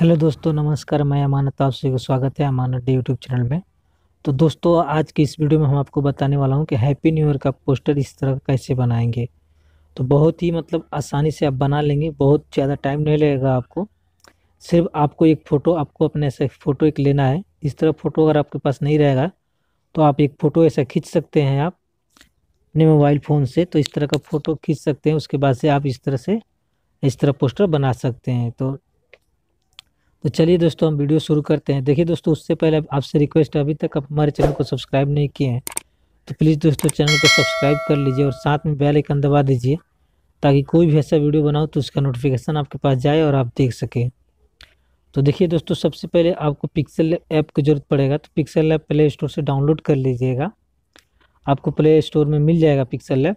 hello दोस्तों नमस्कार मैं अमानत आप सभी का स्वागत है अमानत डे यूट्यूब चैनल में तो दोस्तों आज की इस वीडियो में हम आपको बताने वाला हूँ कि हैप्पी न्यू ईयर का पोस्टर इस तरह कैसे बनाएंगे तो बहुत ही मतलब आसानी से आप बना लेंगे बहुत ज़्यादा टाइम नहीं लगेगा आपको सिर्फ आपको एक फ़ोटो आपको अपने ऐसे फ़ोटो एक लेना है इस तरह फ़ोटो अगर आपके पास नहीं रहेगा तो आप एक फ़ोटो ऐसा खींच सकते हैं आप अपने मोबाइल फ़ोन से तो इस तरह का फ़ोटो खींच सकते हैं उसके बाद से आप इस तरह से इस तरह पोस्टर बना सकते हैं तो तो चलिए दोस्तों हम वीडियो शुरू करते हैं देखिए दोस्तों उससे पहले आपसे रिक्वेस्ट है अभी तक आप हमारे चैनल को सब्सक्राइब नहीं किए हैं तो प्लीज़ दोस्तों चैनल को सब्सक्राइब कर लीजिए और साथ में बेल आइकन दबा दीजिए ताकि कोई भी ऐसा वीडियो बनाओ तो उसका नोटिफिकेशन आपके पास जाए और आप देख सकें तो देखिए दोस्तों सबसे पहले आपको पिक्सल ऐप की ज़रूरत पड़ेगा तो पिक्सल ऐप प्ले स्टोर से डाउनलोड कर लीजिएगा आपको प्ले स्टोर में मिल जाएगा पिक्सल लैब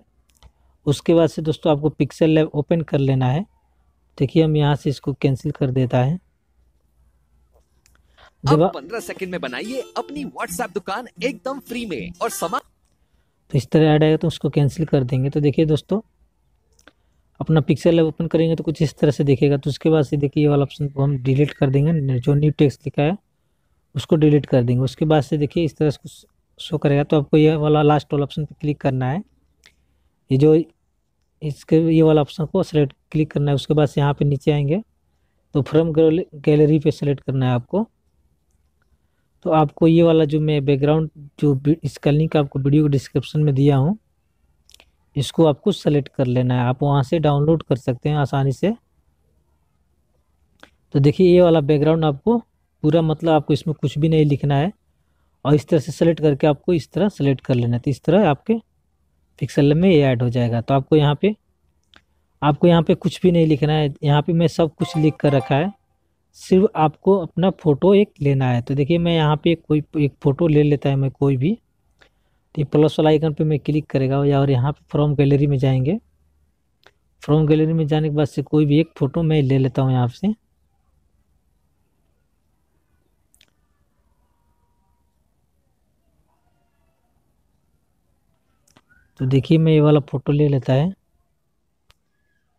उसके बाद से दोस्तों आपको पिक्सल लैब ओपन कर लेना है देखिए हम यहाँ से इसको कैंसिल कर देता है अब पंद्रह सेकंड में बनाइए अपनी व्हाट्सएप दुकान एकदम फ्री में और समा तो इस तरह ऐड आएगा तो उसको कैंसिल कर देंगे तो देखिए दोस्तों अपना पिक्सल ओपन करेंगे तो कुछ इस तरह से देखेगा तो उसके बाद से देखिए ये वाला ऑप्शन को हम डिलीट कर देंगे जो न्यू टेक्स्ट लिखा है उसको डिलीट कर देंगे उसके बाद से देखिए इस तरह से कुछ शो करेगा तो आपको ये वाला लास्ट वाला ऑप्शन पर क्लिक करना है ये जो इसके ये वाला ऑप्शन को सेलेक्ट क्लिक करना है उसके बाद से यहाँ पर नीचे आएंगे तो फ्रम गैलरी पर सेलेक्ट करना है आपको तो आपको ये वाला जो मैं बैकग्राउंड जो इसका लिंक आपको वीडियो डिस्क्रिप्शन में दिया हूँ इसको आपको सेलेक्ट कर लेना है आप वहाँ से डाउनलोड कर सकते हैं आसानी से तो देखिए ये वाला बैकग्राउंड आपको पूरा मतलब आपको इसमें कुछ भी नहीं लिखना है और इस तरह से सेलेक्ट करके आपको इस तरह सेलेक्ट कर लेना है तो इस तरह आपके पिक्सल में ये ऐड हो जाएगा तो आपको यहाँ पे आपको यहाँ पे कुछ भी नहीं लिखना है यहाँ पे मैं सब कुछ लिख कर रखा है सिर्फ आपको अपना फ़ोटो एक लेना है तो देखिए मैं यहाँ पे कोई एक फ़ोटो ले लेता है मैं कोई भी तो ये प्लस वाला आइकन पे मैं क्लिक करेगा या और यहाँ पे फ्रॉम गैलरी में जाएंगे फ्रॉम गैलरी में जाने के बाद से कोई भी एक फ़ोटो मैं ले लेता हूँ यहाँ से तो देखिए मैं ये वाला फ़ोटो ले लेता है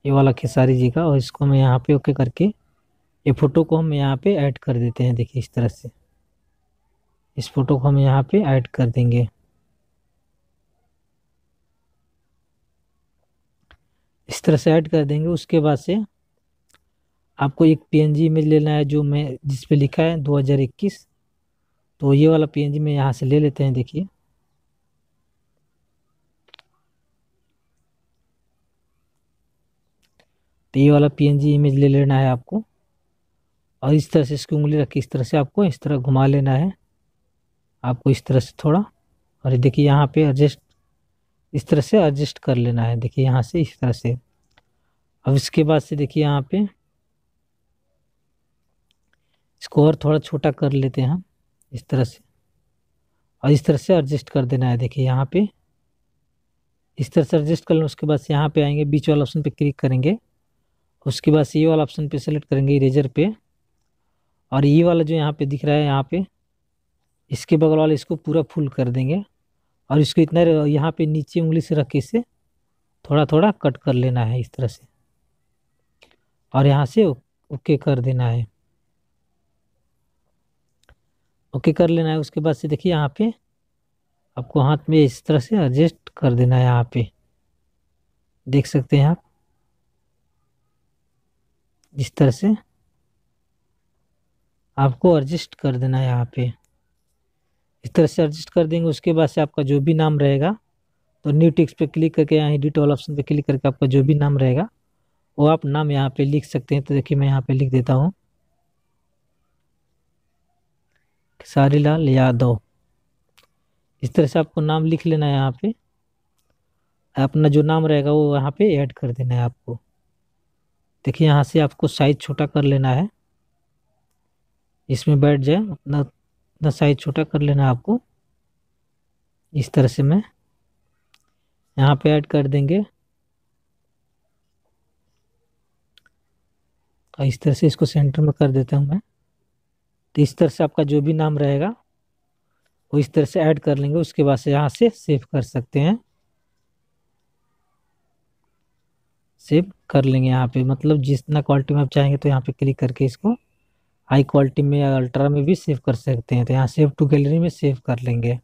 ये वाला खेसारी जी का और इसको मैं यहाँ पे ओके करके ये फ़ोटो को हम यहाँ पे ऐड कर देते हैं देखिए इस तरह से इस फ़ोटो को हम यहाँ पे ऐड कर देंगे इस तरह से ऐड कर देंगे उसके बाद से आपको एक पीएनजी इमेज लेना है जो मैं जिस पे लिखा है 2021 तो ये वाला पीएनजी मैं यहाँ से ले लेते हैं देखिए तो ये वाला पीएनजी इमेज ले लेना है आपको और इस तरह से इसकी उंगली रख के इस तरह से आपको इस तरह घुमा लेना है आपको इस तरह से थोड़ा और देखिए यहाँ पे एडजस्ट इस तरह से एडजस्ट कर लेना है देखिए यहाँ से इस तरह से अब इसके बाद से देखिए यहाँ पे इसको और थोड़ा छोटा कर लेते हैं हम इस तरह से और इस तरह से एडजस्ट कर देना है देखिए यहाँ पे इस तरह से एडजस्ट कर लें उसके बाद से यहाँ पे आएंगे बीच वाला ऑप्शन पे क्लिक करेंगे उसके बाद से ये वाला ऑप्शन पे सेलेक्ट करेंगे इरेजर पे और ये वाला जो यहाँ पे दिख रहा है यहाँ पे इसके बगल वाले इसको पूरा फुल कर देंगे और इसको इतना यहाँ पे नीचे उंगली से रख के इसे थोड़ा थोड़ा कट कर लेना है इस तरह से और यहाँ से ओके कर देना है ओके कर लेना है उसके बाद से देखिए यहाँ पे आपको हाथ में इस तरह से एडजस्ट कर देना है यहाँ पे देख सकते हैं आप इस तरह से आपको एडजस्ट कर देना है यहाँ पे इस तरह से एडजस्ट कर देंगे उसके बाद से आपका जो भी नाम रहेगा तो न्यू टिक्स पे क्लिक करके यहाँ एडिट वाला ऑप्शन पे क्लिक करके आपका जो भी नाम रहेगा वो आप नाम यहाँ पे लिख सकते हैं तो देखिए मैं यहाँ पे लिख देता हूँ खेसारी लाल यादव इस तरह से आपको नाम लिख लेना है यहाँ पे अपना जो नाम रहेगा वो यहाँ पे ऐड कर देना है आपको देखिए यहाँ से आपको साइज़ छोटा कर लेना है इसमें बैठ जाए उतना अपना साइज छोटा कर लेना आपको इस तरह से मैं यहाँ पे ऐड कर देंगे और इस तरह से इसको सेंटर में कर देता हूँ मैं तो इस तरह से आपका जो भी नाम रहेगा वो इस तरह से ऐड कर लेंगे उसके बाद से यहाँ से सेव कर सकते हैं सेव कर लेंगे यहाँ पे मतलब जितना क्वालिटी में आप चाहेंगे तो यहाँ पे क्लिक करके इसको हाई क्वालिटी में या अल्ट्रा में भी सेव कर सकते हैं तो यहाँ सेव टू गैलरी में सेव कर लेंगे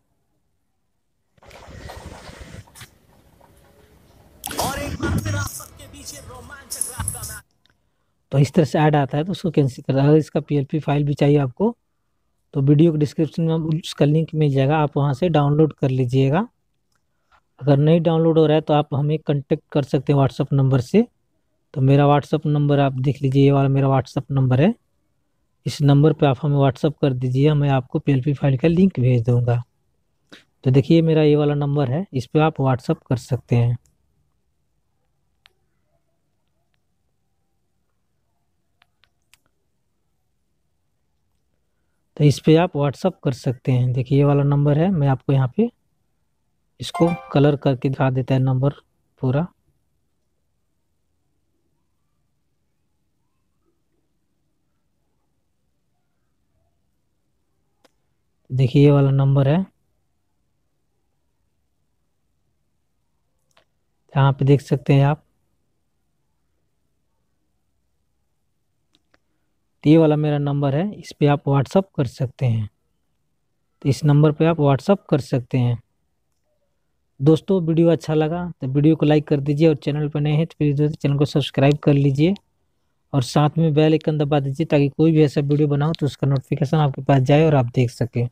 तो इस तरह से ऐड आता है तो उसको कैंसिल कर अगर इसका पीएलपी फाइल भी चाहिए आपको तो वीडियो के डिस्क्रिप्शन में उसका लिंक मिल जाएगा आप वहाँ से डाउनलोड कर लीजिएगा अगर नहीं डाउनलोड हो रहा है तो आप हमें कांटेक्ट कर सकते हैं व्हाट्सअप नंबर से तो मेरा व्हाट्सअप नंबर आप देख लीजिए ये वाला मेरा व्हाट्सअप नंबर है इस नंबर पर आप हमें व्हाट्सअप कर दीजिए मैं आपको पी फाइल का लिंक भेज दूँगा तो देखिए मेरा ये वाला नंबर है इस पर आप व्हाट्सअप कर सकते हैं तो इस पर आप व्हाट्सअप कर सकते हैं देखिए ये वाला नंबर है मैं आपको यहाँ पे इसको कलर करके दिखा देता है नंबर पूरा देखिए ये वाला नंबर है यहाँ पे देख सकते हैं आप तो ये वाला मेरा नंबर है इस पर आप व्हाट्सअप कर सकते हैं तो इस नंबर पे आप व्हाट्सअप कर सकते हैं दोस्तों वीडियो अच्छा लगा तो वीडियो को लाइक कर दीजिए और चैनल पर नए हैं तो प्लीज़ दोस्तों चैनल को सब्सक्राइब कर लीजिए और साथ में बेल आइकन दबा दीजिए ताकि कोई भी ऐसा वीडियो बनाओ तो उसका नोटिफिकेशन आपके पास जाए और आप देख सकें